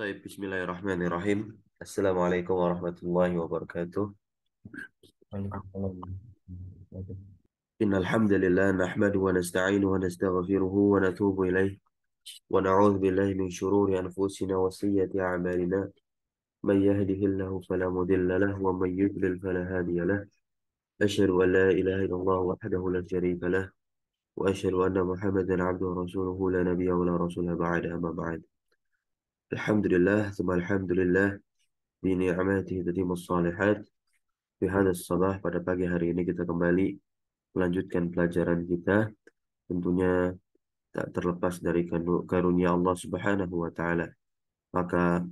طيب بسم الله الرحمن الرحيم السلام عليكم ورحمة الله وبركاته إن الحمد لله نحمده ونستعينه ونستغفره ونتوب إليه ونعوذ بالله من شرور أنفسنا وسيئة أعمالنا من يهده الله فلا مضل له ومن يضلل فلا هادي له أشهد أن لا إله إلا الله وحده لا شريك له وأشهد أن محمدا عبده ورسوله لا نبي ولا رسول بعد أما بعد الحمد لله ثم الحمد لله بنعمته tatimus الصالحات في hadis sabah pada pagi hari ini kita kembali melanjutkan pelajaran kita tentunya tak terlepas dari karunia Allah Subhanahu wa taala. Maka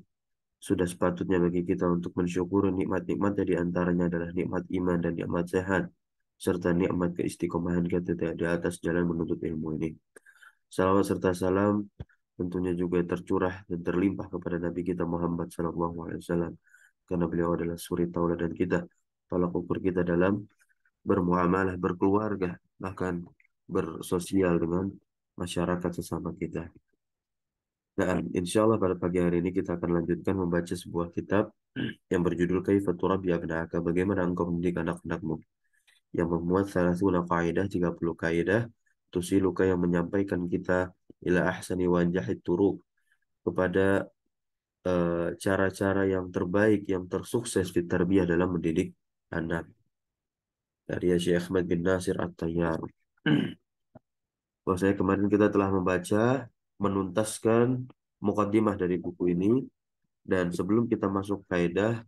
sudah sepatutnya bagi kita untuk mensyukuri nikmat nikmat di antaranya adalah nikmat iman dan nikmat sehat serta nikmat keistiqomahan kita di atas jalan menuntut ilmu ini. Salam serta salam tentunya juga tercurah dan terlimpah kepada Nabi kita Muhammad SAW karena beliau adalah suri tauladan kita tolak ukur kita dalam bermuamalah berkeluarga bahkan bersosial dengan masyarakat sesama kita. Nah, insya Allah pada pagi hari ini kita akan lanjutkan membaca sebuah kitab yang berjudul Kaifaturab Yabna'aka, Bagaimana Engkau Mendidik Anak-Anakmu, yang memuat salah satu kaidah, 30 kaidah, Tusiluka yang menyampaikan kita ila ahsani wanjahid turuk kepada eh, cara-cara uh, yang terbaik yang tersukses di terbiah dalam mendidik anak dari ya Syekh Ahmad bin Nasir At-Tayyar. Bahwasanya kemarin kita telah membaca menuntaskan mukaddimah dari buku ini dan sebelum kita masuk kaidah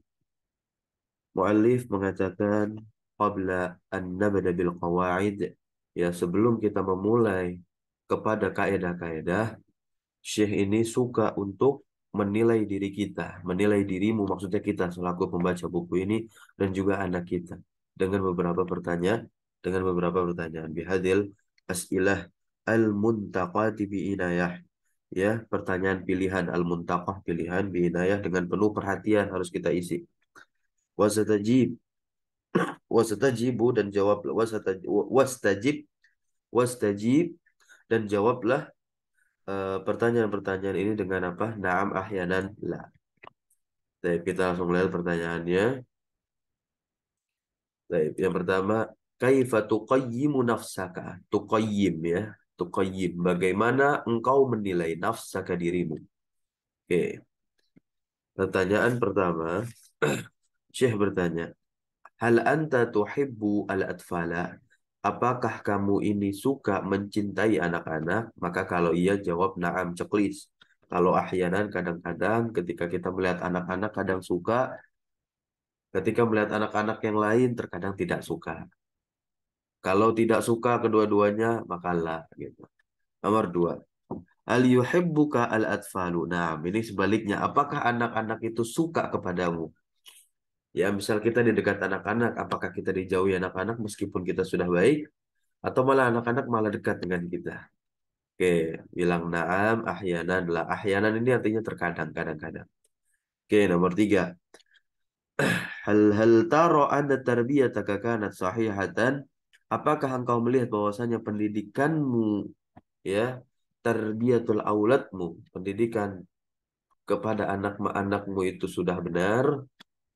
muallif mengatakan qabla an nabda bil qawaid ya sebelum kita memulai kepada kaedah-kaedah, Syekh ini suka untuk menilai diri kita, menilai dirimu maksudnya kita selaku pembaca buku ini dan juga anak kita dengan beberapa pertanyaan dengan beberapa pertanyaan bihadil asilah al muntaqati bi'inayah. ya pertanyaan pilihan al muntaqah pilihan bi'inayah dengan penuh perhatian harus kita isi wasatajib wasatajibu dan jawab wasatajib Wasatajib dan jawablah eh, pertanyaan-pertanyaan uh, ini dengan apa? Naam ahyanan la. Baik, kita langsung lihat pertanyaannya. Baik, yang pertama, kaifa tuqayyimu nafsaka? Tuqayyim ya, tuqayyim. Bagaimana engkau menilai nafsaka dirimu? Oke. Pertanyaan pertama, Syekh bertanya, "Hal anta tuhibbu al-atfala?" apakah kamu ini suka mencintai anak-anak? Maka kalau iya jawab na'am ceklis. Kalau ahyanan kadang-kadang ketika kita melihat anak-anak kadang suka, ketika melihat anak-anak yang lain terkadang tidak suka. Kalau tidak suka kedua-duanya, maka lah. Gitu. Nomor dua. Al yuhibbuka al atfalu. Nah, ini sebaliknya. Apakah anak-anak itu suka kepadamu? Ya, misal kita di dekat anak-anak, apakah kita dijauhi anak-anak meskipun kita sudah baik? Atau malah anak-anak malah dekat dengan kita? Oke, bilang naam, ahyanan lah. Ahyanan ini artinya terkadang, kadang-kadang. Oke, nomor tiga. Hal hal taro anda tarbiyataka kanat sahihatan? Apakah engkau melihat bahwasanya pendidikanmu ya terbiatul aulatmu, pendidikan kepada anak anakmu itu sudah benar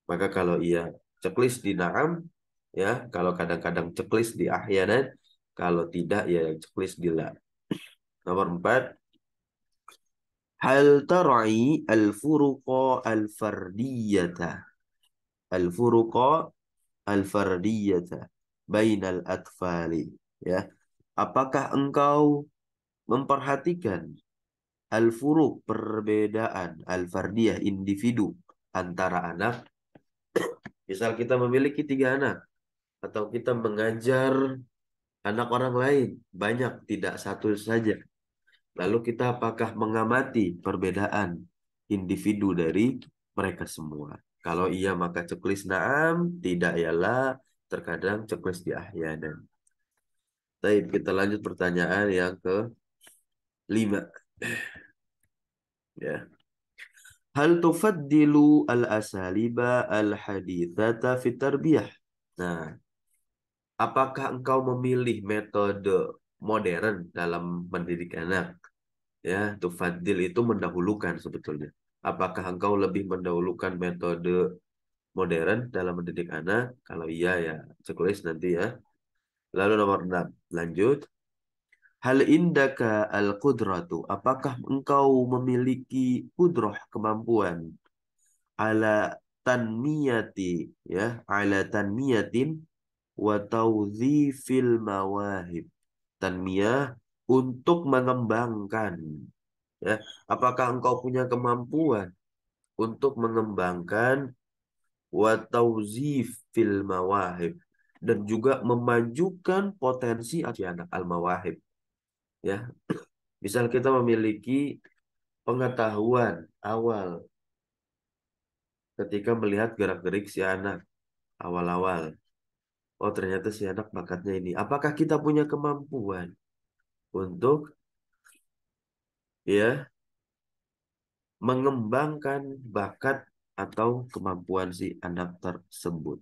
maka kalau ia ceklis di Naam, ya kalau kadang-kadang ceklis di ahyanat kalau tidak ya ceklis di La. Nomor empat, Hal tarai al-furuqa al-fardiyata. Al-furuqa al-fardiyata bainal atfali. Ya. Apakah engkau memperhatikan al-furuk perbedaan al-fardiyah individu antara anak Misal kita memiliki tiga anak, atau kita mengajar anak orang lain, banyak, tidak satu saja. Lalu kita apakah mengamati perbedaan individu dari mereka semua? Kalau iya maka ceklis naam, tidak ialah terkadang ceklis di ahyanan. Baik, kita lanjut pertanyaan yang ke lima. ya. Hal tufaddilu al-asaliba al-hadithata fit tarbiyah? Nah, apakah engkau memilih metode modern dalam mendidik anak? Ya, tufaddil itu mendahulukan sebetulnya. Apakah engkau lebih mendahulukan metode modern dalam mendidik anak? Kalau iya ya, sekulis nanti ya. Lalu nomor 6, lanjut. Hal indaka al kudratu. Apakah engkau memiliki kudroh kemampuan ala tanmiyati ya ala tanmiyatin wa fil mawahib tanmiyah untuk mengembangkan ya apakah engkau punya kemampuan untuk mengembangkan wa fil mawahib dan juga memajukan potensi anak al mawahib ya misal kita memiliki pengetahuan awal ketika melihat gerak-gerik si anak awal-awal oh ternyata si anak bakatnya ini apakah kita punya kemampuan untuk ya mengembangkan bakat atau kemampuan si anak tersebut.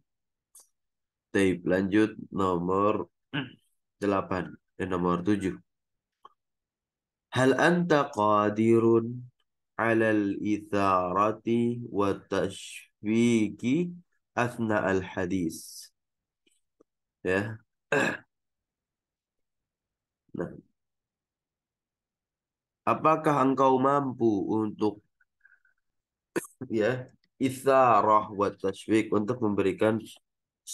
Tape lanjut nomor 8 dan eh, nomor 7. Hal anta qadirun alal itharati wa tashfiki asna al hadis. Ya. Nah. Apakah engkau mampu untuk ya itharah wa tashfik untuk memberikan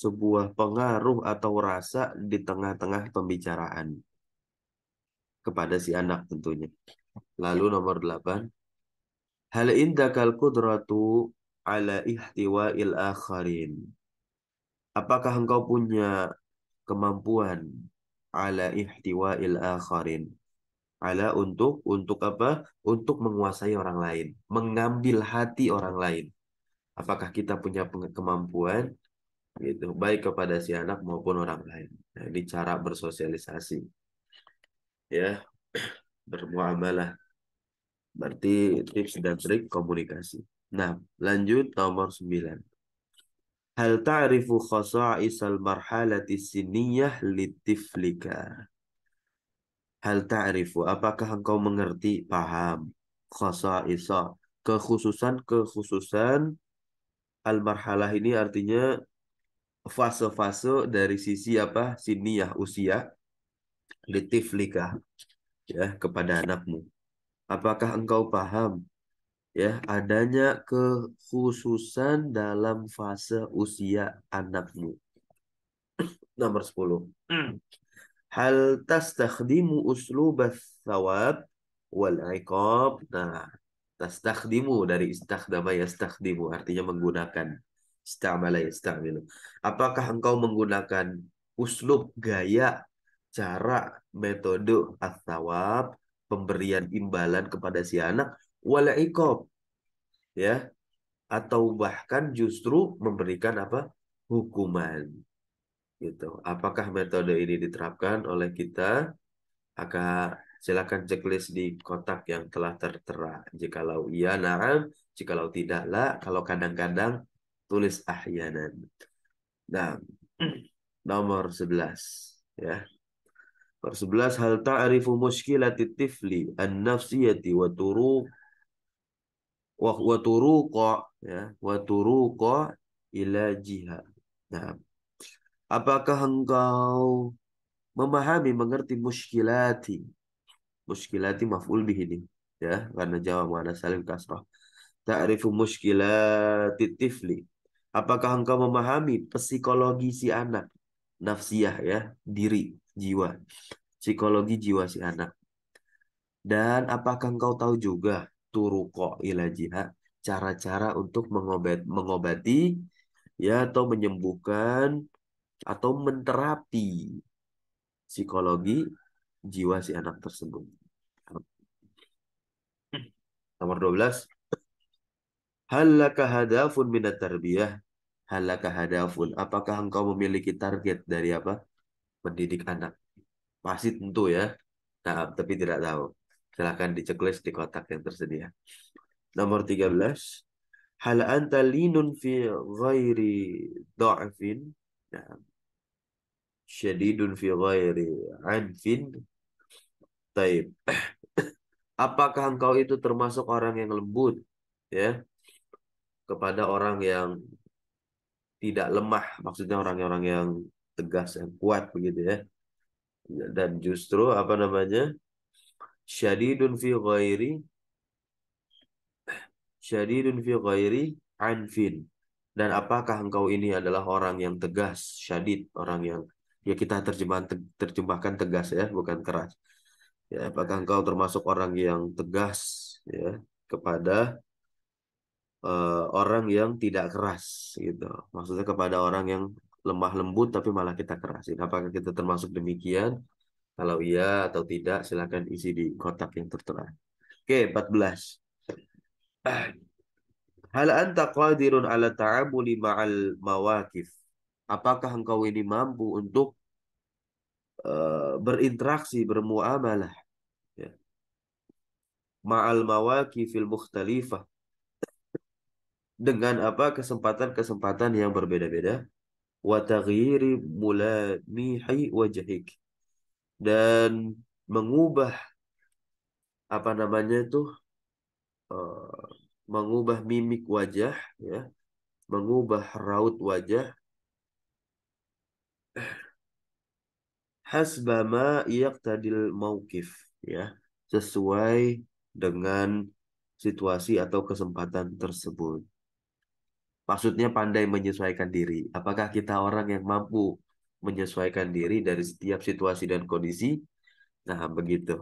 sebuah pengaruh atau rasa di tengah-tengah pembicaraan kepada si anak tentunya. Lalu iya. nomor delapan, hal indakal kudratu ala il akharin. Apakah engkau punya kemampuan ala il akharin? Ala untuk untuk apa? Untuk menguasai orang lain, mengambil hati orang lain. Apakah kita punya kemampuan gitu baik kepada si anak maupun orang lain. Nah, ini cara bersosialisasi ya bermuamalah berarti tips dan trik komunikasi nah lanjut nomor 9 hal ta'rifu khasa'isal marhalati siniyah litiflika hal ta'rifu apakah engkau mengerti paham khasa'isa kekhususan-kekhususan al marhalah ini artinya fase-fase dari sisi apa siniyah usia litiflika ya kepada anakmu. Apakah engkau paham ya adanya kekhususan dalam fase usia anakmu? Nomor 10. Hal tastakhdimu uslubat thawab wal iqab. Nah, tastakhdimu dari istakhdama yastakhdimu artinya menggunakan. Istamala yastamilu. Apakah engkau menggunakan uslub gaya cara metode atawab pemberian imbalan kepada si anak wala ikob ya atau bahkan justru memberikan apa hukuman gitu apakah metode ini diterapkan oleh kita maka silakan checklist di kotak yang telah tertera jikalau iya naam jikalau tidak lah kalau kadang-kadang tulis ahyanan nah nomor 11 ya Nomor 11 hal ta'rifu muskilati tifli an-nafsiyati wa turu wa wa turuqa ya wa turuqa ila jiha. Nah, apakah engkau memahami mengerti muskilati? Muskilati maf'ul bihi ini ya karena jawab ada salim kasrah. Ta'rifu muskilati tifli. Apakah engkau memahami psikologi si anak? Nafsiyah ya, diri jiwa, psikologi jiwa si anak. Dan apakah engkau tahu juga turuko ilajiha, cara-cara untuk mengobat, mengobati ya atau menyembuhkan atau menterapi psikologi jiwa si anak tersebut. Nomor 12. Halaka hadafun minat tarbiyah. Halaka hadafun. Apakah engkau memiliki target dari apa? mendidik anak? Pasti tentu ya. Nah, tapi tidak tahu. Silahkan diceklis di kotak yang tersedia. Nomor 13. Hal anta linun fi ghairi da'fin. Nah, syadidun fi ghairi anfin. Taib. Apakah engkau itu termasuk orang yang lembut? Ya. Kepada orang yang tidak lemah. Maksudnya orang-orang yang tegas yang kuat begitu ya dan justru apa namanya syadidun fi ghairi syadidun fi ghairi anfin dan apakah engkau ini adalah orang yang tegas syadid orang yang ya kita terjemahkan terjemahkan tegas ya bukan keras ya apakah engkau termasuk orang yang tegas ya kepada uh, orang yang tidak keras gitu maksudnya kepada orang yang lemah lembut tapi malah kita kerasin. Apakah kita termasuk demikian? Kalau iya atau tidak, silakan isi di kotak yang tertera. Oke, 14. Hal anta qadirun ala ta'amuli ma'al mawakif? Apakah engkau ini mampu untuk uh, berinteraksi, bermuamalah? Ya. Ma'al mawakifil mukhtalifah. Dengan apa kesempatan-kesempatan yang berbeda-beda wa taghyiri mulamihi wajhik dan mengubah apa namanya itu uh, mengubah mimik wajah ya mengubah raut wajah hasbama ma yaqtadil mauqif ya sesuai dengan situasi atau kesempatan tersebut Maksudnya pandai menyesuaikan diri. Apakah kita orang yang mampu menyesuaikan diri dari setiap situasi dan kondisi? Nah, begitu.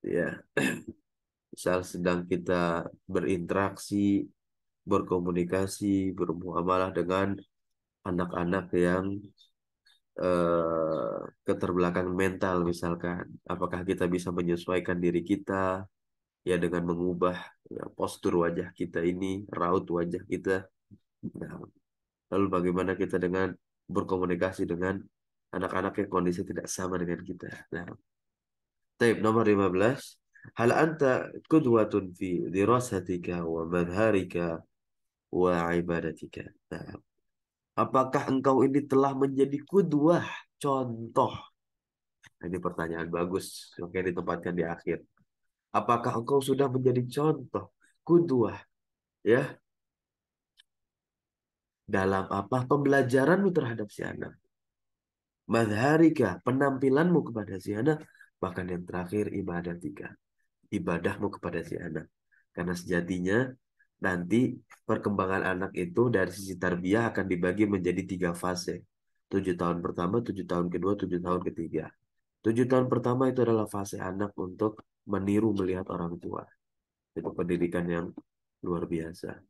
Ya. Misal sedang kita berinteraksi, berkomunikasi, bermuamalah dengan anak-anak yang eh, keterbelakang mental misalkan. Apakah kita bisa menyesuaikan diri kita ya dengan mengubah ya, postur wajah kita ini, raut wajah kita. Nah, lalu bagaimana kita dengan berkomunikasi dengan anak-anak yang kondisi tidak sama dengan kita. Nah, Taib nomor 15. Hal anta kudwatun fi dirasatika wa madharika wa ibadatika. Nah, apakah engkau ini telah menjadi kudwah, contoh? Nah, ini pertanyaan bagus, oke ditempatkan di akhir. Apakah engkau sudah menjadi contoh kudua ya dalam apa pembelajaranmu terhadap si anak madharika penampilanmu kepada si anak bahkan yang terakhir ibadah tiga ibadahmu kepada si anak karena sejatinya nanti perkembangan anak itu dari sisi tarbiyah akan dibagi menjadi tiga fase tujuh tahun pertama tujuh tahun kedua tujuh tahun ketiga tujuh tahun pertama itu adalah fase anak untuk meniru melihat orang tua. Itu pendidikan yang luar biasa.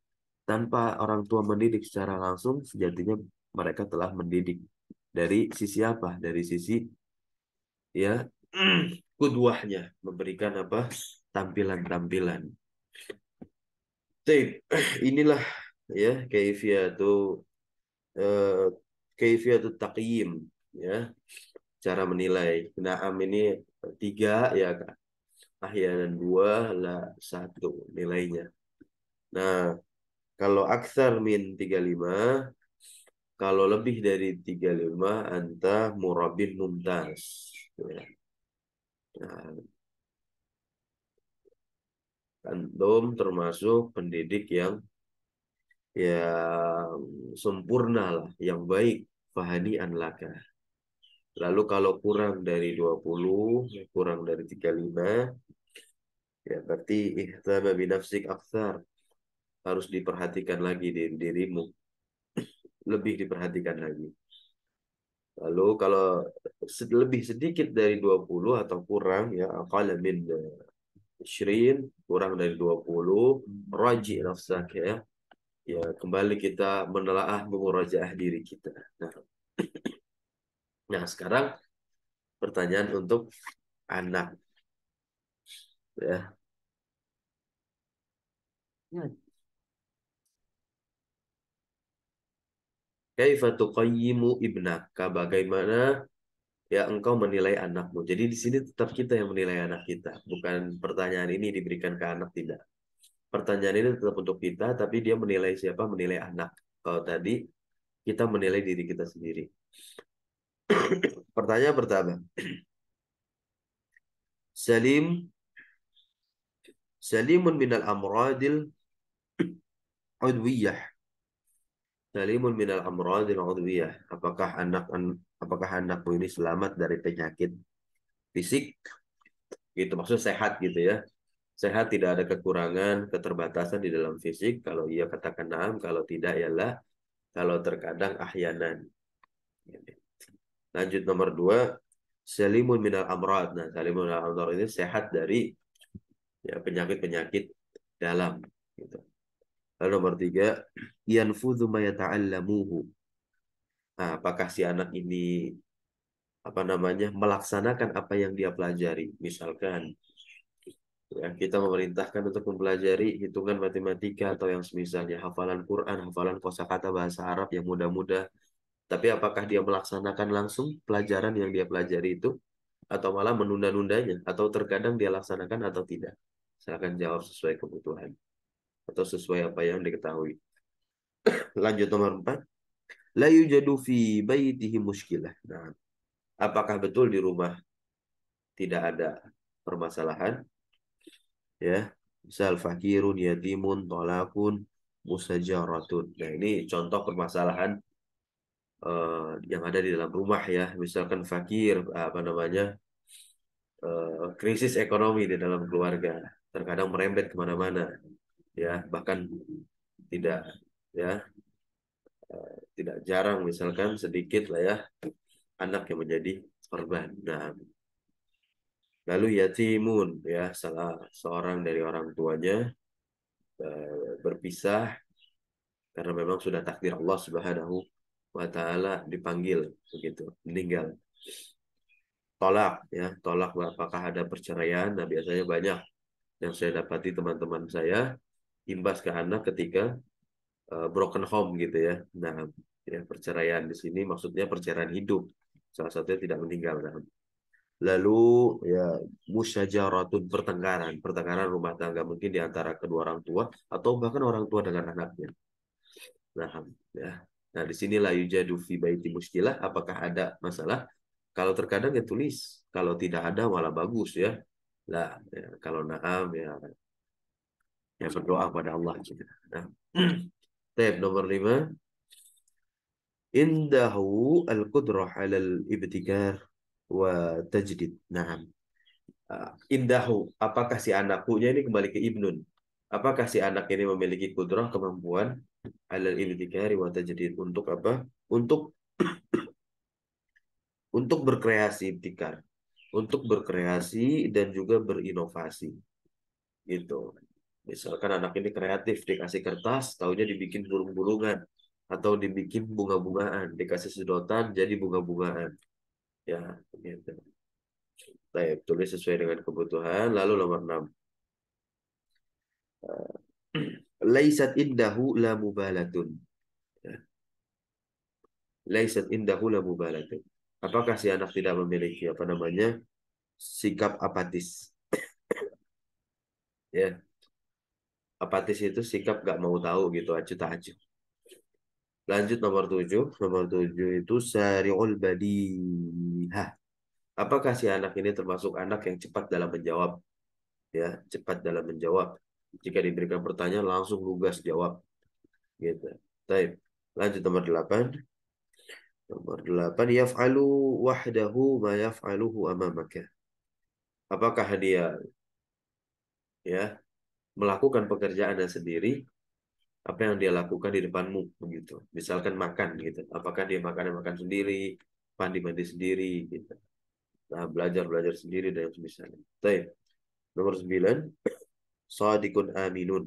Tanpa orang tua mendidik secara langsung, sejatinya mereka telah mendidik. Dari sisi apa? Dari sisi ya kuduahnya memberikan apa tampilan-tampilan. inilah ya itu eh, itu taqyim ya cara menilai. Naam ini tiga ya ahya dan dua la satu nilainya. Nah, kalau aksar min 35, kalau lebih dari 35 anta murabin numtas. Ya. Nah, antum termasuk pendidik yang yang sempurna lah, yang baik, fahani anlaka. Lalu kalau kurang dari 20, kurang dari 35, ya berarti ihtama binafsik aksar. Harus diperhatikan lagi di dirimu. Lebih diperhatikan lagi. Lalu kalau lebih sedikit dari 20 atau kurang, ya akala min syirin kurang dari 20, hmm. raji nafsak ya. Ya, kembali kita menelaah mengurajaah diri kita. Nah. Nah, sekarang pertanyaan untuk anak. Ya. Hmm. Kaifa tuqayyimu ibnaka? Bagaimana ya engkau menilai anakmu. Jadi di sini tetap kita yang menilai anak kita, bukan pertanyaan ini diberikan ke anak tidak. Pertanyaan ini tetap untuk kita, tapi dia menilai siapa? Menilai anak. Kalau tadi kita menilai diri kita sendiri. Pertanyaan pertama. Salim Salimun minal amradil udwiyah. Salimun minal amradil udwiyah. Apakah anak apakah anakku ini selamat dari penyakit fisik? Gitu maksudnya sehat gitu ya. Sehat tidak ada kekurangan, keterbatasan di dalam fisik. Kalau iya katakan naam, kalau tidak ialah ya kalau terkadang ahyanan. Gitu. Lanjut nomor dua, selimun minal amrad. Nah, selimun minal amrad ini sehat dari ya, penyakit-penyakit dalam. Gitu. Lalu nomor tiga, yanfudhu mayata'allamuhu. Nah, apakah si anak ini apa namanya melaksanakan apa yang dia pelajari misalkan ya kita memerintahkan untuk mempelajari hitungan matematika atau yang semisalnya hafalan Quran hafalan kosakata bahasa Arab yang mudah-mudah tapi apakah dia melaksanakan langsung pelajaran yang dia pelajari itu atau malah menunda-nundanya atau terkadang dia laksanakan atau tidak? Silakan jawab sesuai kebutuhan atau sesuai apa yang diketahui. Lanjut nomor empat, La yujadu fi baitihi muskilah. Nah, apakah betul di rumah tidak ada permasalahan? Ya, misal fakirun, yatimun, tolakun, musajaratun. Nah, ini contoh permasalahan Eh, yang ada di dalam rumah ya misalkan fakir apa namanya eh, krisis ekonomi di dalam keluarga terkadang merembet kemana-mana ya bahkan tidak ya eh, tidak jarang misalkan sedikit lah ya anak yang menjadi korban nah lalu yatimun ya salah seorang dari orang tuanya berpisah karena memang sudah takdir Allah Subhanahu wa taala dipanggil begitu meninggal tolak ya tolak apakah ada perceraian nah biasanya banyak yang saya dapati teman-teman saya imbas ke anak ketika uh, broken home gitu ya nah ya perceraian di sini maksudnya perceraian hidup salah satunya tidak meninggal nah. lalu ya musyajaratun pertengkaran pertengkaran rumah tangga mungkin di antara kedua orang tua atau bahkan orang tua dengan anaknya nah ya Nah, di sinilah yujadu fi baiti muskilah, apakah ada masalah? Kalau terkadang ya tulis, kalau tidak ada malah bagus ya. Lah, ya, kalau naam ya ya berdoa pada Allah kita. Gitu. Nah. Tab nomor lima. Indahu al-qudrah al ibtikar wa tajdid. Naam. Ah, indahu, apakah si anak punya ini kembali ke Ibnun? Apakah si anak ini memiliki kudrah kemampuan alal ibtikari wa jadi untuk apa? Untuk untuk berkreasi ibtikar, untuk berkreasi dan juga berinovasi. Gitu. Misalkan anak ini kreatif, dikasih kertas, tahunya dibikin burung-burungan atau dibikin bunga-bungaan, dikasih sedotan jadi bunga-bungaan. Ya, gitu. Baik, tulis sesuai dengan kebutuhan. Lalu nomor 6. laisat indahu la mubalatun. Ya. Laisat indahu la mubalatun. Apakah si anak tidak memiliki apa namanya sikap apatis? ya. Apatis itu sikap gak mau tahu gitu, acu tak acu. Lanjut nomor tujuh. Nomor tujuh itu sari'ul badihah. Apakah si anak ini termasuk anak yang cepat dalam menjawab? Ya, cepat dalam menjawab jika diberikan pertanyaan langsung lugas jawab. Gitu. Baik. Lanjut nomor 8. Nomor 8 yaf'alu wahdahu ma yaf'aluhu amamaka. Apakah dia ya melakukan pekerjaannya sendiri apa yang dia lakukan di depanmu begitu misalkan makan gitu apakah dia makan makan sendiri mandi mandi sendiri gitu nah belajar belajar sendiri dan semisalnya Baik. nomor 9 sadiqun aminun.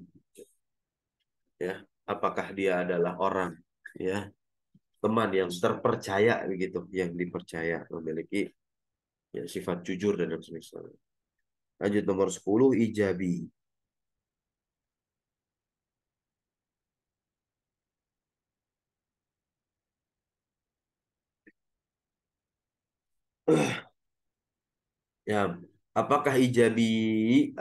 Ya, apakah dia adalah orang ya teman yang terpercaya begitu, yang dipercaya memiliki ya, sifat jujur dan semisal Lanjut nomor 10 ijabi. Ya, apakah ijabi?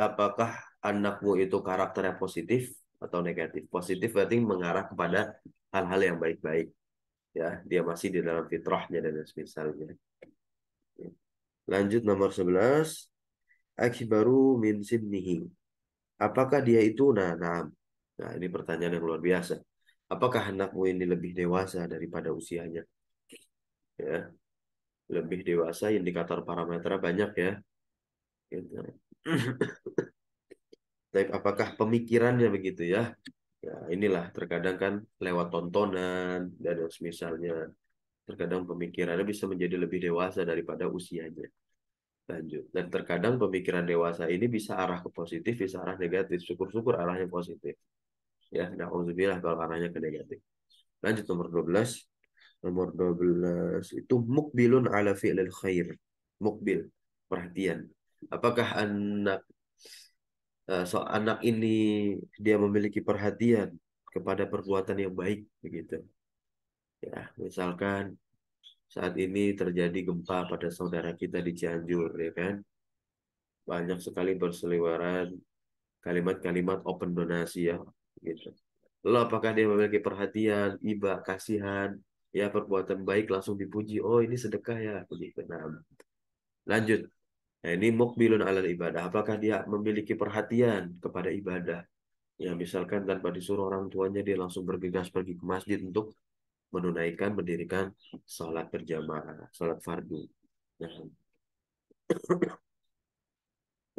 Apakah anakmu itu karakternya positif atau negatif. Positif berarti mengarah kepada hal-hal yang baik-baik. Ya, dia masih di dalam fitrahnya dan semisalnya. Lanjut nomor 11. baru min sinnihi. Apakah dia itu nah, nah, nah ini pertanyaan yang luar biasa. Apakah anakmu ini lebih dewasa daripada usianya? Ya. Lebih dewasa indikator parameter banyak ya. Gitu. Tapi apakah pemikirannya begitu ya? Ya inilah terkadang kan lewat tontonan dan misalnya terkadang pemikirannya bisa menjadi lebih dewasa daripada usianya. Lanjut. Dan terkadang pemikiran dewasa ini bisa arah ke positif, bisa arah negatif. Syukur-syukur arahnya positif. Ya, na'udzubillah kalau arahnya ke negatif. Lanjut nomor 12. Nomor 12 itu mukbilun ala fi'lil khair. Mukbil, perhatian. Apakah anak Eh, so anak ini dia memiliki perhatian kepada perbuatan yang baik begitu ya misalkan saat ini terjadi gempa pada saudara kita di Cianjur ya kan banyak sekali berseliweran kalimat-kalimat open donasi ya gitu lo apakah dia memiliki perhatian iba kasihan ya perbuatan baik langsung dipuji oh ini sedekah ya begitu nah lanjut Nah, ini mukbilun alal ibadah. Apakah dia memiliki perhatian kepada ibadah? Ya, misalkan tanpa disuruh orang tuanya dia langsung bergegas pergi ke masjid untuk menunaikan mendirikan sholat berjamaah, sholat fardu. Nah.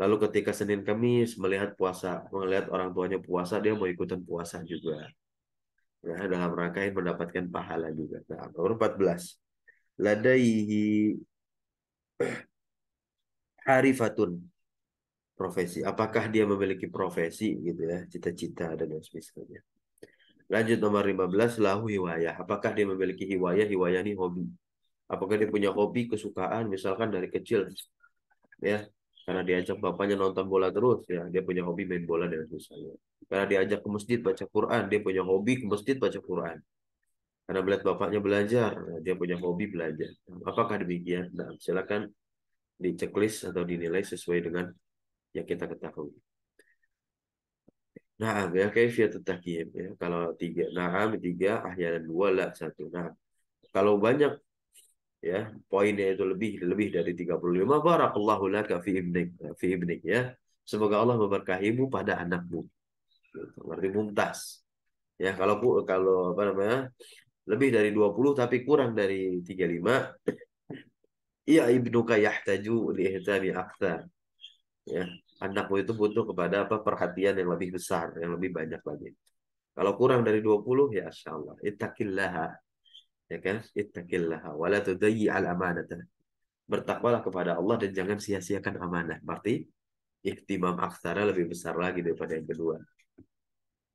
Lalu ketika Senin Kamis melihat puasa, melihat orang tuanya puasa, dia mau ikutan puasa juga. Nah, dalam rangka yang mendapatkan pahala juga. Nah, nomor 14. Ladaihi harifatun profesi. Apakah dia memiliki profesi gitu ya, cita-cita dan sebagainya. Lanjut nomor 15 lahu hiwayah. Apakah dia memiliki hiwayah? Hiwayah ini hobi. Apakah dia punya hobi kesukaan misalkan dari kecil ya karena diajak bapaknya nonton bola terus ya dia punya hobi main bola dan sebagainya karena diajak ke masjid baca Quran dia punya hobi ke masjid baca Quran karena melihat bapaknya belajar dia punya hobi belajar apakah demikian nah silakan di checklist atau dinilai sesuai dengan yang kita ketahui. Naam ya kaifiyatul tahkim ya. Kalau tiga naam tiga ahyanan dua la satu. Nah, kalau banyak ya poinnya itu lebih lebih dari 35 barakallahu laka fi ibnik fi ibnik ya. Semoga Allah memberkahimu pada anakmu. Gitu, berarti mumtaz. Ya kalau kalau apa namanya? Lebih dari 20 tapi kurang dari 35 Iya ibnuka yahtaju liihtami akhtar. Ya, anakmu itu butuh kepada apa perhatian yang lebih besar, yang lebih banyak lagi. Kalau kurang dari 20 ya insyaallah ittaqillaha. Ya kan? Ittaqillaha wa al amanata. Bertakwalah kepada Allah dan jangan sia-siakan amanah. Berarti ihtimam akhtara lebih besar lagi daripada yang kedua.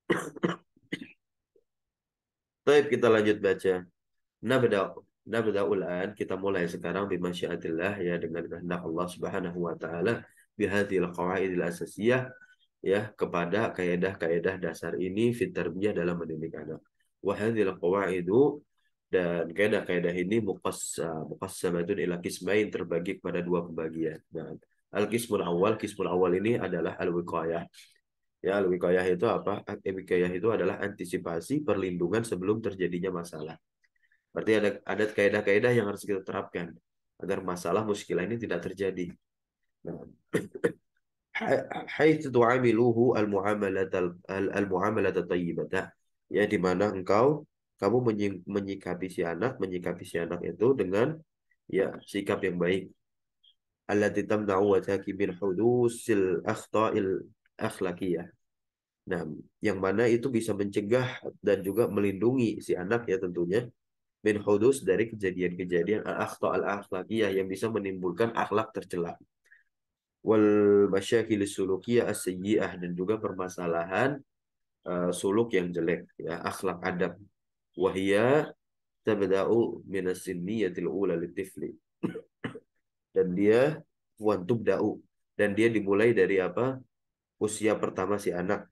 Baik, kita lanjut baca. Nabda'u nabda'ul an kita mulai sekarang bimasyiatillah ya dengan kehendak Allah Subhanahu wa taala hadhil qawaidil asasiyah ya kepada kaidah-kaidah dasar ini fit tarbiyah dalam mendidik anak. Wa hadhil qawaidu dan kaidah-kaidah ini ah, muqassamatun ila qismain terbagi kepada dua pembagian. Nah, al-qismul awal, qismul awal ini adalah al-wiqayah. Ya, al-wiqayah itu apa? Al-wiqayah itu adalah antisipasi perlindungan sebelum terjadinya masalah. Berarti ada adat kaidah-kaidah yang harus kita terapkan agar masalah muskilah ini tidak terjadi. Nah, haitsu tu'amiluhu al muamalah al muamalah Ya di mana engkau kamu menyikapi si anak, menyikapi si anak itu dengan ya sikap yang baik. Allati tamna'u wa min hudusil akhta'il akhlaqiyah. Nah, yang mana itu bisa mencegah dan juga melindungi si anak ya tentunya min hudus dari kejadian-kejadian al-akhta al-akhlaqiyah yang bisa menimbulkan akhlak tercela. Wal masyakil sulukiyah as dan juga permasalahan uh, suluk yang jelek ya, akhlak adab. Wahia tabda'u min as-sinniyatil ula litifli. dan dia wantub dau dan dia dimulai dari apa? usia pertama si anak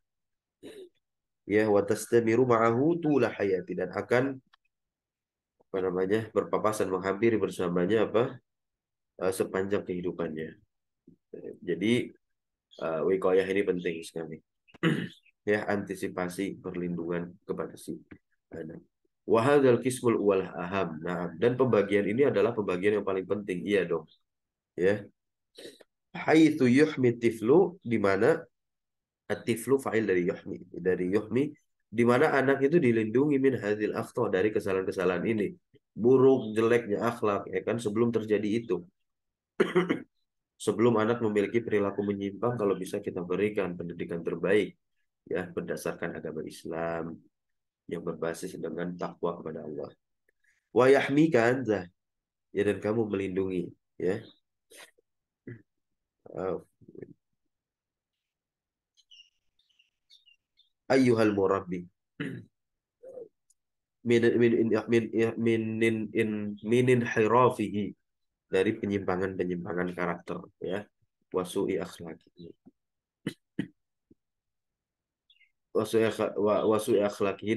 ya watastamiru ma'ahu tula hayati dan akan apa namanya berpapasan menghampiri bersamanya apa uh, sepanjang kehidupannya. Jadi uh, eh, wikoyah ini penting sekali. ya antisipasi perlindungan kepada si anak. Wahadal kismul wal aham. Nah, dan pembagian ini adalah pembagian yang paling penting. Iya dong. Ya. Haitsu yuhmi tiflu di mana atiflu fa'il dari yuhmi dari yuhmi di mana anak itu dilindungi min hadil akhto dari kesalahan-kesalahan ini buruk hmm. jeleknya akhlak ya kan sebelum terjadi itu sebelum anak memiliki perilaku menyimpang kalau bisa kita berikan pendidikan terbaik ya berdasarkan agama Islam yang berbasis dengan takwa kepada Allah wa yahmika anta ya dan kamu melindungi ya ayyuhal murabbi min min min min in minin hirafihi dari penyimpangan-penyimpangan karakter ya wasui akhlakihi wasui wasui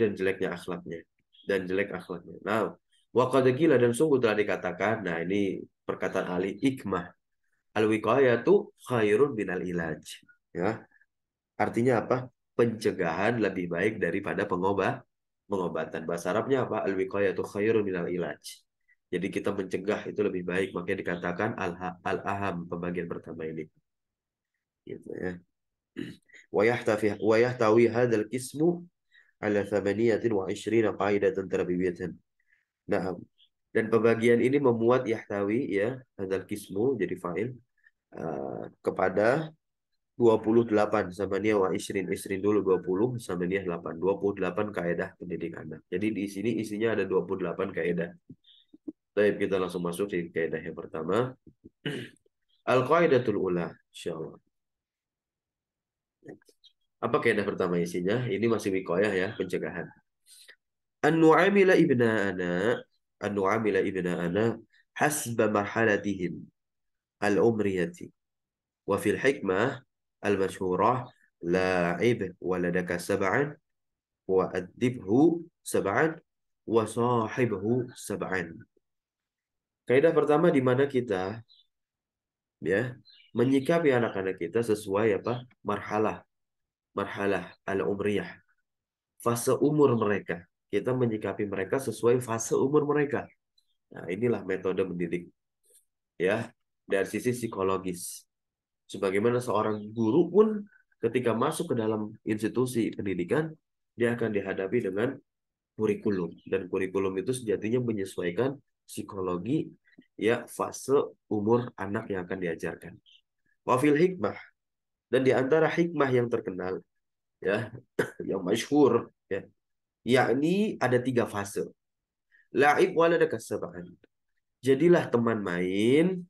dan jeleknya akhlaknya dan jelek akhlaknya. Nah, qad qila dan sungguh telah dikatakan. Nah, ini perkataan Ali ikmah. Al wiqayatu khairun binal ilaj. Ya. Artinya apa? pencegahan lebih baik daripada pengobat pengobatan. Bahasa Arabnya apa? Al-wiqayatu khairun minal ilaj. Jadi kita mencegah itu lebih baik, makanya dikatakan al-aham pembagian pertama ini. Gitu ya. Wa yahtawi hadzal qismu ala 28 qaidatan tarbiyatan. Nah, dan pembagian ini memuat yahtawi ya hadzal qismu jadi fa'il uh, kepada 28 dia wa Isrin. Isrin dulu 20, Sabaniyah 8. 28 kaidah pendidik anak. Jadi di sini isinya ada 28 kaidah. Baik, kita langsung masuk di kaidah yang pertama. Al-Qaidatul Ula, insyaAllah. Apa kaidah pertama isinya? Ini masih wiqayah ya, pencegahan. An-nu'amila ibna'ana An-nu'amila ibna'ana hasba mahalatihim al-umriyati wa fil hikmah al-mashhurah la'ib waladaka sab'an wa addibhu sab'an wa sahibhu sab'an. Kaidah pertama di mana kita ya menyikapi anak-anak kita sesuai apa? marhalah. Marhalah al-umriyah. Fase umur mereka. Kita menyikapi mereka sesuai fase umur mereka. Nah, inilah metode mendidik. Ya, dari sisi psikologis. Sebagaimana seorang guru pun ketika masuk ke dalam institusi pendidikan, dia akan dihadapi dengan kurikulum. Dan kurikulum itu sejatinya menyesuaikan psikologi ya fase umur anak yang akan diajarkan. Wafil hikmah. Dan di antara hikmah yang terkenal, ya yang masyhur ya yakni ada tiga fase laib walad kasabaan jadilah teman main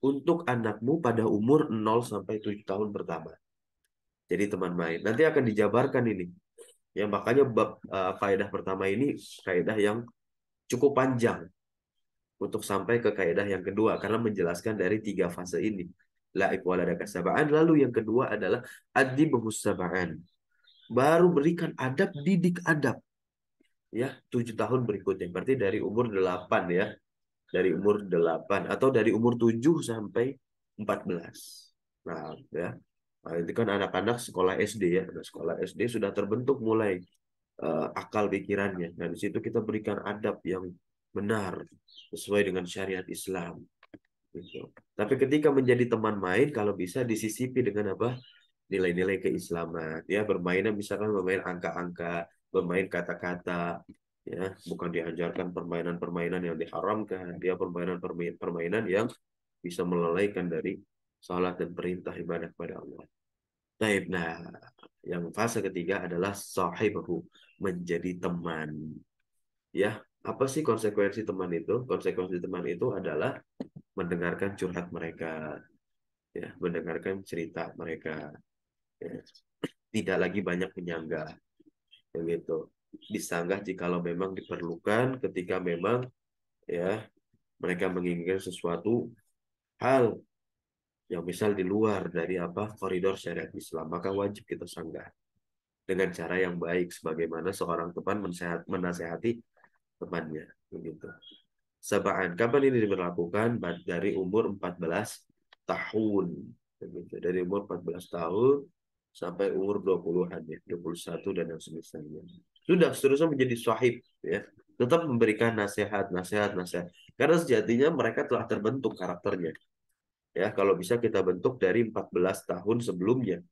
untuk anakmu pada umur 0 sampai 7 tahun pertama. Jadi teman main. Nanti akan dijabarkan ini. Ya makanya bab uh, eh, kaidah pertama ini kaidah yang cukup panjang untuk sampai ke kaidah yang kedua karena menjelaskan dari tiga fase ini. La ikwalada kasabaan. Lalu yang kedua adalah adi sabaan. Baru berikan adab, didik adab. Ya, tujuh tahun berikutnya. Berarti dari umur delapan ya dari umur 8 atau dari umur 7 sampai 14. Nah, ya. Nah, itu kan anak-anak sekolah SD ya. Nah, sekolah SD sudah terbentuk mulai uh, akal pikirannya. Nah, di situ kita berikan adab yang benar sesuai dengan syariat Islam. Gitu. Tapi ketika menjadi teman main kalau bisa disisipi dengan apa? nilai-nilai keislaman. Ya, bermainnya misalkan bermain angka-angka, bermain kata-kata, ya bukan diajarkan permainan-permainan yang diharamkan dia permainan-permainan yang bisa melalaikan dari salat dan perintah ibadah kepada Allah. Taib. Nah, yang fase ketiga adalah sahibahu menjadi teman. Ya, apa sih konsekuensi teman itu? Konsekuensi teman itu adalah mendengarkan curhat mereka. Ya, mendengarkan cerita mereka. Ya. Tidak lagi banyak penyangga. Begitu disanggah jikalau memang diperlukan ketika memang ya mereka menginginkan sesuatu hal yang misal di luar dari apa koridor syariat Islam maka wajib kita sanggah dengan cara yang baik sebagaimana seorang teman mensehat, menasehati temannya begitu. Sabaan kapan ini diberlakukan dari umur 14 tahun begitu. Dari umur 14 tahun sampai umur 20-an ya, 21 dan yang semisalnya sudah seterusnya menjadi sahib ya tetap memberikan nasihat nasihat nasihat karena sejatinya mereka telah terbentuk karakternya ya kalau bisa kita bentuk dari 14 tahun sebelumnya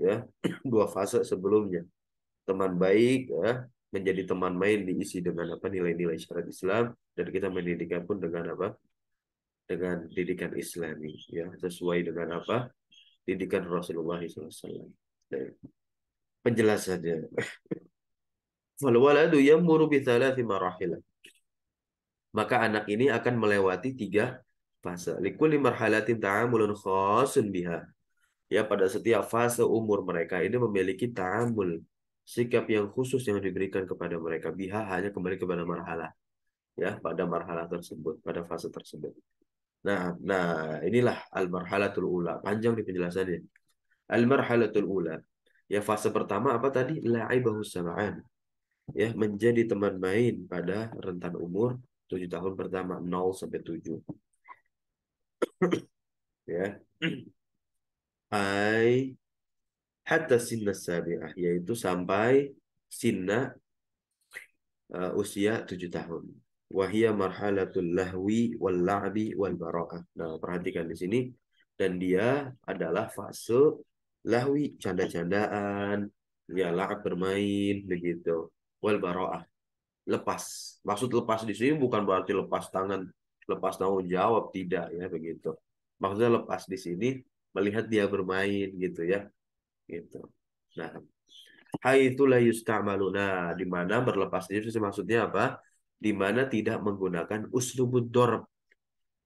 ya dua fase sebelumnya teman baik ya menjadi teman main diisi dengan apa nilai-nilai syariat Islam dan kita mendidiknya pun dengan apa dengan didikan Islami ya sesuai dengan apa didikan Rasulullah SAW. penjelasannya. walwaladu yamuru Maka anak ini akan melewati tiga fase. Likuli marhalatin ta'amulun biha. Ya, pada setiap fase umur mereka ini memiliki ta'amul. Sikap yang khusus yang diberikan kepada mereka. Biha hanya kembali kepada marhalah. Ya, pada marhalah tersebut. Pada fase tersebut. Nah, nah inilah al-marhalatul ula. Panjang di penjelasannya. Al-marhalatul ula. Ya, fase pertama apa tadi? La'ibahus sama'an ya menjadi teman main pada rentan umur 7 tahun pertama 0 sampai 7. ya. Ai hatta sinna sabi'ah yaitu sampai sinna uh, usia 7 tahun. Wahia marhalatul lahwi wal la'bi wal bara'ah. Nah, perhatikan di sini dan dia adalah fase lahwi canda-candaan, ya la'ab bermain begitu wal baroah lepas maksud lepas di sini bukan berarti lepas tangan lepas tanggung jawab tidak ya begitu maksudnya lepas di sini melihat dia bermain gitu ya gitu nah haitsu la yustamaluna di mana berlepas sini maksudnya apa di mana tidak menggunakan uslubud dorb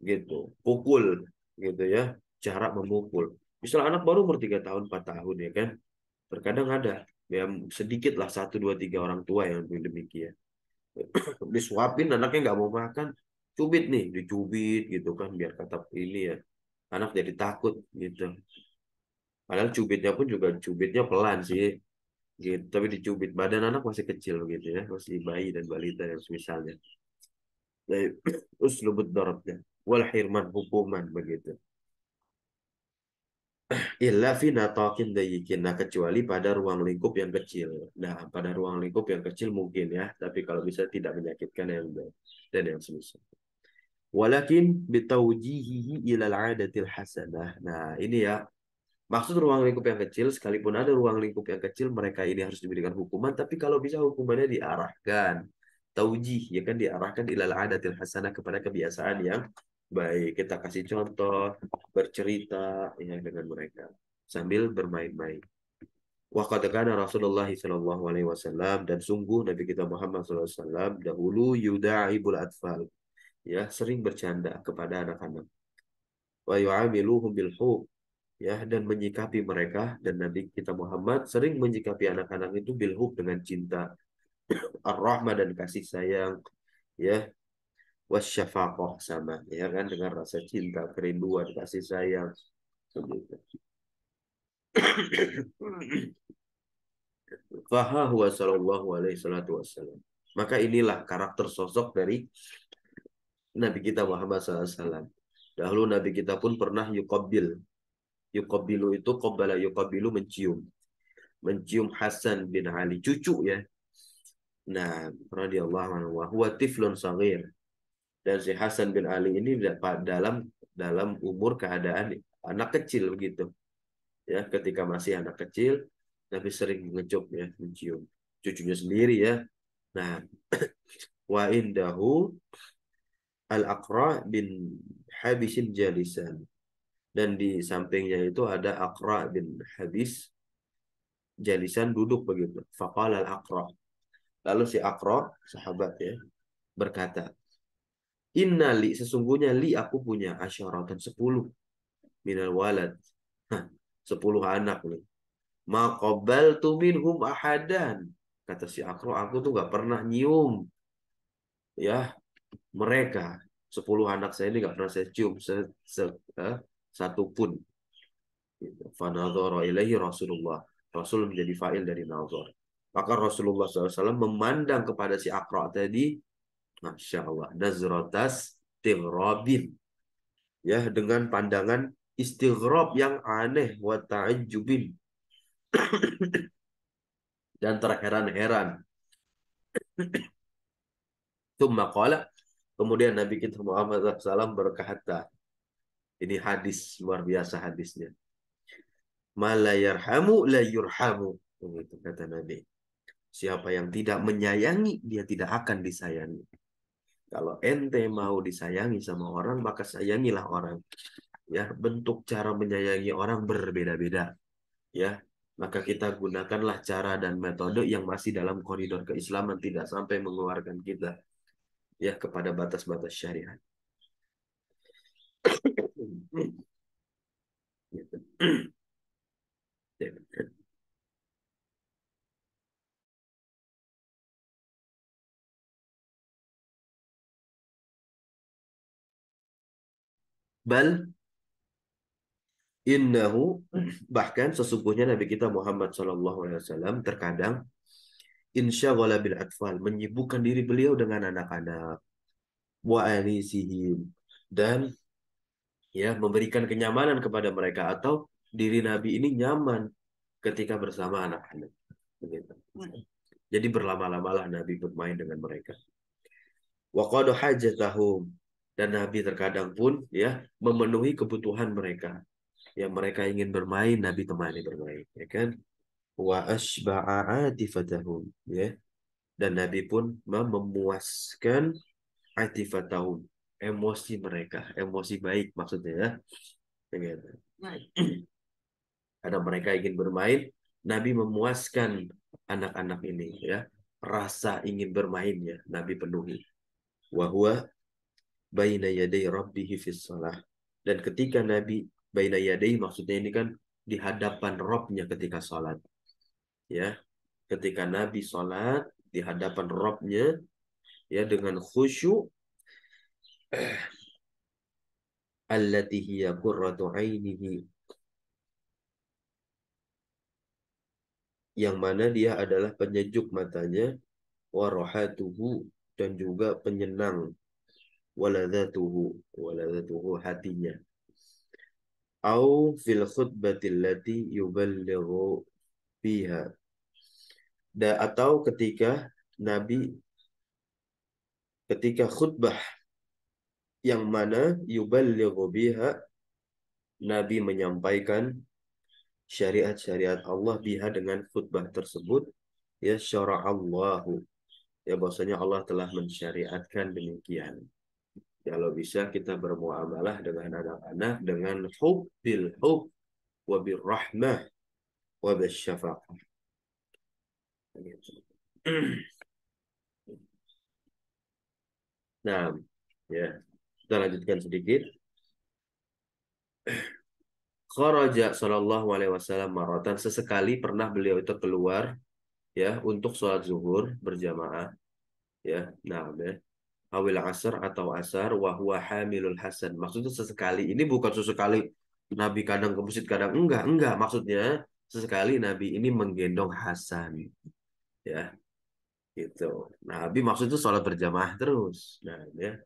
gitu pukul gitu ya cara memukul misal anak baru umur tiga tahun 4 tahun ya kan terkadang ada ya sedikit lah satu dua tiga orang tua yang demikian disuapin anaknya nggak mau makan cubit nih dicubit gitu kan biar kata ini ya anak jadi takut gitu padahal cubitnya pun juga cubitnya pelan sih gitu tapi dicubit badan anak masih kecil gitu ya masih bayi dan balita misalnya terus uslubud dorotnya wal hirman hukuman begitu illa fi natakin dayikin. Nah, kecuali pada ruang lingkup yang kecil. Nah, pada ruang lingkup yang kecil mungkin ya, tapi kalau bisa tidak menyakitkan yang baik dan yang semisal. Walakin bitawjihihi ilal adatil hasanah. Nah, ini ya Maksud ruang lingkup yang kecil, sekalipun ada ruang lingkup yang kecil, mereka ini harus diberikan hukuman, tapi kalau bisa hukumannya diarahkan. Taujih, ya kan diarahkan ilal adatil hasanah kepada kebiasaan yang baik kita kasih contoh bercerita ya dengan mereka sambil bermain-main Waqad Rasulullah shallallahu alaihi wasallam dan sungguh Nabi kita Muhammad shallallahu alaihi wasallam dahulu ibul atfal ya sering bercanda kepada anak-anak wa yu'amiluhum bil ya dan menyikapi mereka dan Nabi kita Muhammad sering menyikapi anak-anak itu bil dengan cinta ar-rahmah dan kasih sayang ya wasyafaqah sama ya kan dengan rasa cinta kerinduan kasih sayang begitu fahahuwa sallallahu alaihi salatu wassalam maka inilah karakter sosok dari Nabi kita Muhammad Sallallahu Alaihi Wasallam. Dahulu Nabi kita pun pernah yukabil, yukabilu itu qabala yukabilu mencium. Mencium Hasan bin Ali. Cucu ya. Nah, radhiyallahu anhu. Huwa tiflun saghir dan si Hasan bin Ali ini dalam dalam umur keadaan anak kecil begitu ya ketika masih anak kecil tapi sering mengecup ya mencium cucunya sendiri ya nah wa indahu al aqra bin habisin jalisan dan di sampingnya itu ada aqra bin habis jalisan duduk begitu faqala al aqra lalu si aqra sahabat ya berkata Innali sesungguhnya li aku punya asyaratan sepuluh minal walad. sepuluh anak nih. Makobal tu minhum ahadan. Kata si Akro, aku tuh nggak pernah nyium ya mereka sepuluh anak saya ini nggak pernah saya cium se, se, eh, satu pun. Gitu. Fanadhara ilahi Rasulullah. Rasul menjadi fa'il dari nazar. Maka Rasulullah SAW memandang kepada si akro tadi Masya Allah. Nazrotas tighrabin. Ya, dengan pandangan istighrob yang aneh wa ta'ajubin. Dan terheran-heran. Tumma qala. Kemudian Nabi kita Muhammad SAW berkata, ini hadis luar biasa hadisnya. Malayarhamu layurhamu. Begitu kata Nabi. Siapa yang tidak menyayangi, dia tidak akan disayangi. Kalau ente mau disayangi sama orang, maka sayangilah orang. Ya, bentuk cara menyayangi orang berbeda-beda. Ya, maka kita gunakanlah cara dan metode yang masih dalam koridor keislaman tidak sampai mengeluarkan kita ya kepada batas-batas syariat. gitu. Bal innahu hmm. bahkan sesungguhnya Nabi kita Muhammad Shallallahu Alaihi Wasallam terkadang insya Allah bil atfal menyibukkan diri beliau dengan anak-anak wa anisihim dan ya memberikan kenyamanan kepada mereka atau diri Nabi ini nyaman ketika bersama anak-anak. Hmm. Jadi berlama-lamalah Nabi bermain dengan mereka. Wa qad hajatahum dan Nabi terkadang pun ya memenuhi kebutuhan mereka. Ya mereka ingin bermain, Nabi temani bermain, ya kan? Wa atifatahum, ya. Dan Nabi pun memuaskan atifatahum, emosi mereka, emosi baik maksudnya ya. ya kan? Karena mereka ingin bermain, Nabi memuaskan anak-anak ini ya. Rasa ingin bermain ya Nabi penuhi. Wahwa baina yadai rabbihi fis salah. Dan ketika Nabi baina yadai maksudnya ini kan di hadapan Robnya ketika salat Ya, ketika Nabi salat di hadapan Robnya ya dengan khusyuk allati hiya qurratu ainihi yang mana dia adalah penyejuk matanya warahatuhu dan juga penyenang waladatuhu waladatuhu hatinya au fil khutbatil lati yuballighu biha da, atau ketika nabi ketika khutbah yang mana yuballighu biha nabi menyampaikan syariat-syariat Allah biha dengan khutbah tersebut ya syara'allahu ya bahwasanya Allah telah mensyariatkan demikian kalau bisa kita bermuamalah dengan anak-anak dengan hub bil hub wa bil rahmah wa bil syafaqah. Gitu. Nah, ya. Kita lanjutkan sedikit. Kharaja sallallahu alaihi wasallam maratan sesekali pernah beliau itu keluar ya untuk sholat zuhur berjamaah ya nah ya awil asar atau asar wahwa hamilul hasan. Maksudnya sesekali ini bukan sesekali Nabi kadang ke masjid kadang enggak, enggak. Maksudnya sesekali Nabi ini menggendong Hasan. Ya. Gitu. Nabi maksudnya sholat berjamaah terus. Nah, ya.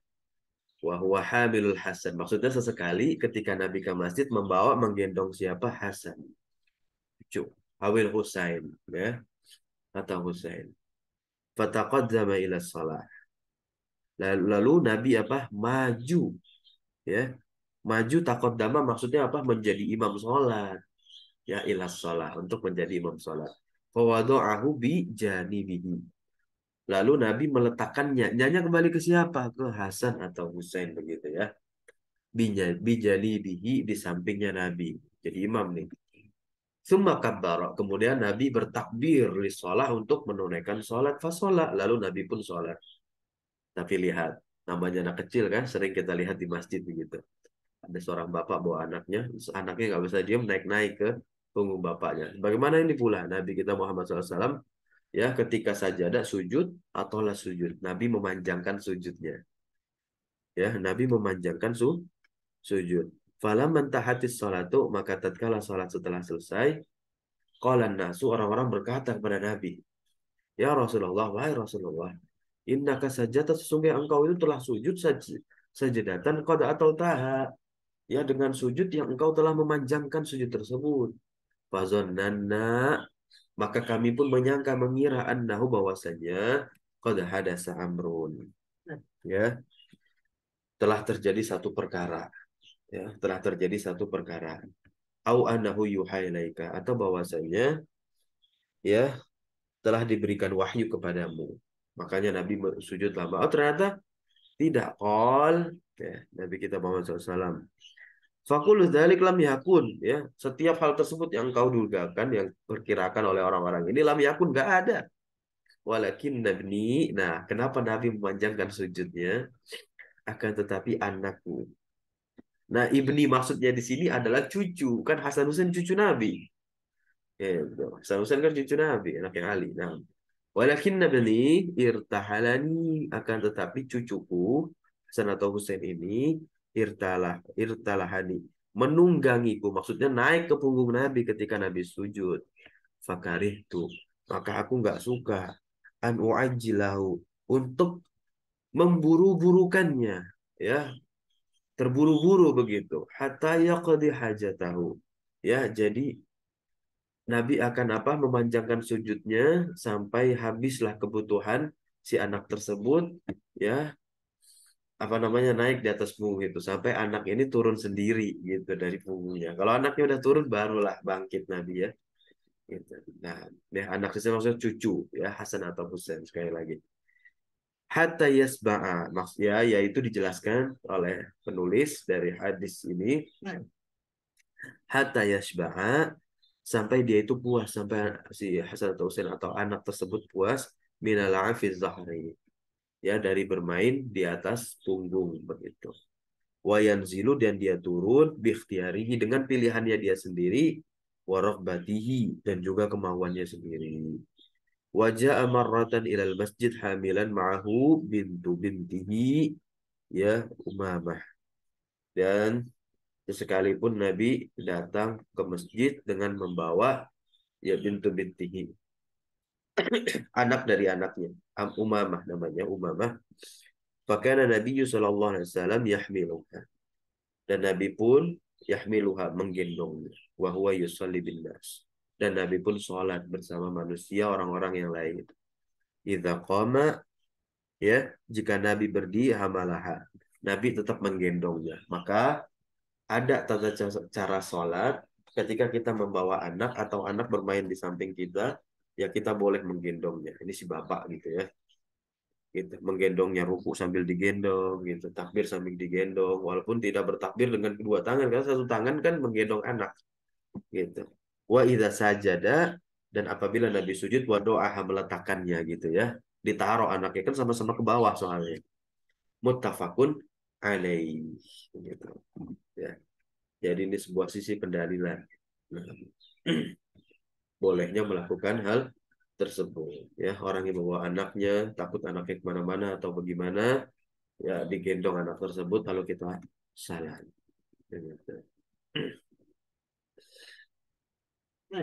Wahwa hamilul hasan. Maksudnya sesekali ketika Nabi ke masjid membawa menggendong siapa? Hasan. cuk Awil Husain. Ya. Atau Husain. fataqadzama ila salah Lalu, Nabi apa? Maju. Ya. Maju takut dama maksudnya apa? Menjadi imam sholat. Ya ilas sholat. Untuk menjadi imam sholat. Fawadu'ahu bijani bihi Lalu Nabi meletakkannya. Nyanya kembali ke siapa? Ke Hasan atau Husain begitu ya. bijani bihi di sampingnya Nabi. Jadi imam nih. Summa kabbara. Kemudian Nabi bertakbir li sholat untuk menunaikan sholat fasolat. Lalu Nabi pun sholat. Tapi lihat, namanya anak kecil kan sering kita lihat di masjid begitu. Ada seorang bapak bawa anaknya, anaknya nggak bisa diam naik-naik ke punggung bapaknya. Bagaimana ini pula Nabi kita Muhammad SAW ya ketika saja ada sujud ataulah sujud Nabi memanjangkan sujudnya ya Nabi memanjangkan su sujud falam mentahati salatu maka tatkala salat setelah selesai qalan nasu orang-orang berkata kepada Nabi ya Rasulullah wahai Rasulullah Innaka sajata sesungguhnya engkau itu telah sujud saj sajadatan qad atal taha. Ya dengan sujud yang engkau telah memanjangkan sujud tersebut. Fazannanna maka kami pun menyangka mengira annahu bahwasanya dah hadasa amrun. Ya. Telah terjadi satu perkara. Ya, telah terjadi satu perkara. Au annahu yuhailaika atau bahwasanya ya telah diberikan wahyu kepadamu. Makanya Nabi sujud lama. Oh ternyata tidak kol. Ya, Nabi kita Muhammad SAW. Fakulus dalik lam yakun ya setiap hal tersebut yang kau dugakan yang perkirakan oleh orang-orang ini lam yakun nggak ada walakin Nabi, nah kenapa Nabi memanjangkan sujudnya akan tetapi anakku nah ibni maksudnya di sini adalah cucu kan Hasan Husain cucu Nabi ya Hasan Husain kan cucu Nabi anaknya Ali nah Walakin nabni irtahalani akan tetapi cucuku Hasan atau Husain ini irtalah irtalahani menunggangiku maksudnya naik ke punggung Nabi ketika Nabi sujud fakarihtu maka aku nggak suka an uajilahu untuk memburu-burukannya ya terburu-buru begitu hatta yaqdi hajatahu ya jadi Nabi akan apa memanjangkan sujudnya sampai habislah kebutuhan si anak tersebut ya apa namanya naik di atas punggung itu sampai anak ini turun sendiri gitu dari punggungnya. Kalau anaknya udah turun barulah bangkit Nabi ya. Gitu. Nah, ya anak itu maksudnya cucu ya Hasan atau Husain sekali lagi. Hatta yasba'a maksudnya yaitu dijelaskan oleh penulis dari hadis ini. Hatta yasba'a sampai dia itu puas sampai si Hasan atau Hussein atau anak tersebut puas minal afiz zahri ya dari bermain di atas punggung begitu wayan zilu dan dia turun bikhtiarihi dengan pilihannya dia sendiri warok batihi dan juga kemauannya sendiri wajah amaratan ilal masjid hamilan ma'ahu bintu bintihi ya umamah dan sekalipun Nabi datang ke masjid dengan membawa ya bintu bintihi anak dari anaknya Am Umamah namanya Umamah Fakana Nabi Sallallahu Alaihi Wasallam yahmiluha dan Nabi pun yahmiluha menggendongnya wahwa yusalli bin nas dan Nabi pun sholat bersama manusia orang-orang yang lain idha qama ya jika Nabi berdiri hamalaha Nabi tetap menggendongnya maka ada tata cara sholat ketika kita membawa anak atau anak bermain di samping kita ya kita boleh menggendongnya ini si bapak gitu ya gitu menggendongnya ruku sambil digendong gitu takbir sambil digendong walaupun tidak bertakbir dengan kedua tangan karena satu tangan kan menggendong anak gitu wa idza sajada dan apabila Nabi sujud wa doa meletakkannya gitu ya ditaruh anaknya kan sama-sama ke bawah soalnya mutafakun alaih gitu. ya jadi ini sebuah sisi pendalilan nah, bolehnya melakukan hal tersebut ya orang yang bawa anaknya takut anaknya kemana-mana atau bagaimana ya digendong anak tersebut Kalau kita salah, ya, gitu.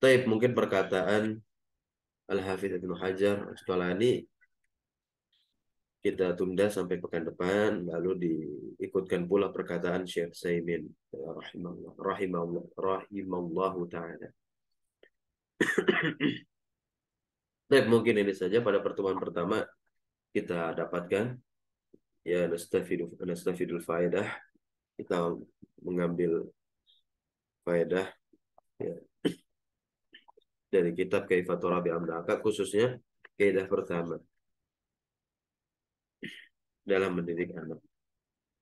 Taib mungkin perkataan Al Hafidh Ibnu Hajar ini kita tunda sampai pekan depan lalu diikutkan pula perkataan Syekh Saimin rahimahullah rahimahullah rahimallahu taala. Baik, mungkin ini saja pada pertemuan pertama kita dapatkan ya nastafidu nastafidul faedah kita mengambil faedah ya, dari kitab Kaifatul Rabi Amdaka khususnya kaidah pertama dalam mendidik anak.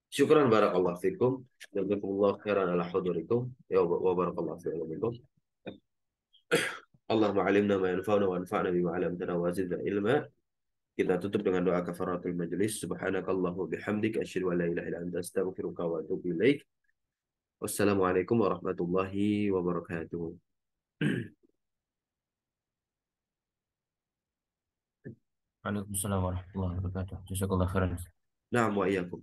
Syukran barakallahu fikum. Jazakumullah khairan ala hudurikum. Ya wa barakallahu fi ilmikum. Allahumma alimna ma yanfa'una wa anfa'na bima 'allamtana wa zidna ilma. Kita tutup dengan doa kafaratul majlis. Subhanakallahu bihamdika asyhadu an la ilaha illa anta astaghfiruka wa atubu ilaik. Wassalamualaikum warahmatullahi wabarakatuh. Waalaikumsalam warahmatullahi wabarakatuh. Jazakallah khairan nah wa iyyakum.